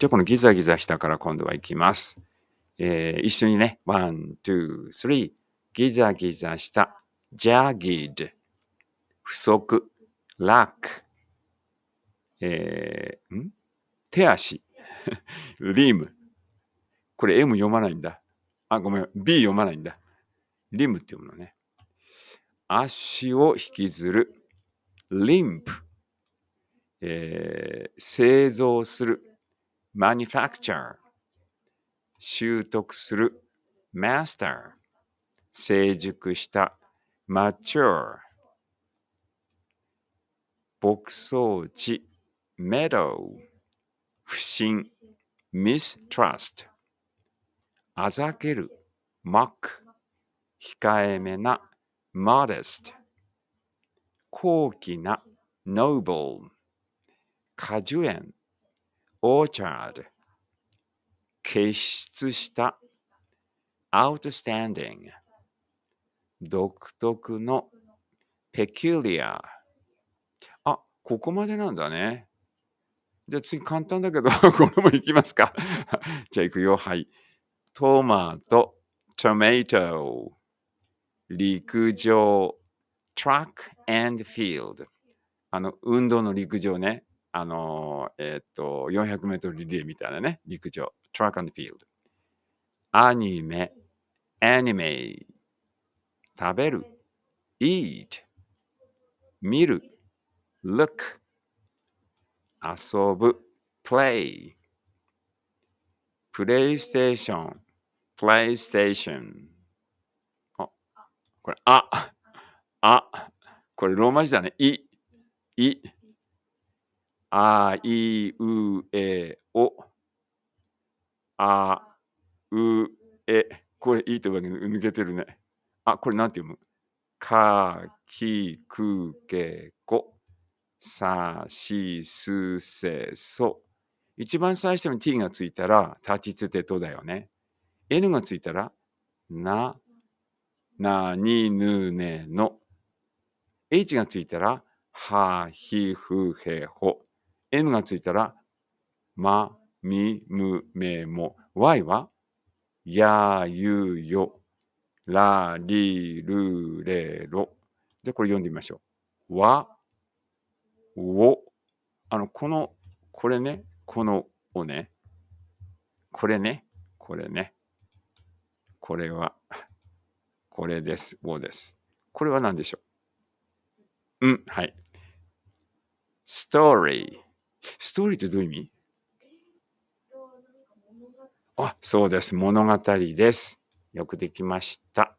じゃあこのギザギザしたから今度は行きます。えー、一緒にね、ワン、ツー、スリー。ギザギザした。ジャギード。不足。ラック。えー、ん手足。リム。これ M 読まないんだ。あ、ごめん。B 読まないんだ。リムって読むのね。足を引きずる。リンプ。えー、製造する。manufacture 習得する master 成熟した mature 牧草地 meadow 不信 mistrust あざける mock 控えめな modest 高貴な noble 果樹園オーチャード傑出した outstanding 独特の peculiar あここまでなんだねじゃあ次簡単だけど ここもいきますか じゃあいくよはいトマトトマト陸上 track and field あの運動の陸上ねあの、えー、っと、400メートルリレーみたいなね、陸上、トラックフィールド。アニメ、アニメ、食べる、eat、見る、look、遊ぶ、play、プレイステーション、プレイステーション。あ、これ、あ、あ、これローマ字だね。い、い、あいうえお。あうえ。これいいとこだけ抜けてるね。あ、これなんて読むかきくけこ。さしすせそ。一番最初に t がついたら、たちつてとだよね。n がついたら、な、なにぬねの。h がついたら、はひふへほ。M がついたら、ま、み、む、め、も。Y は、や、ゆ、よ、ら、り、る、れ、ろ。で、これ読んでみましょう。わ、お。あの、この、これね、この、をね。これね、これね。これは、これです。おです。これは何でしょううん、はい。ストーリー。ストーリーってどういう意味あ、そうです。物語です。よくできました。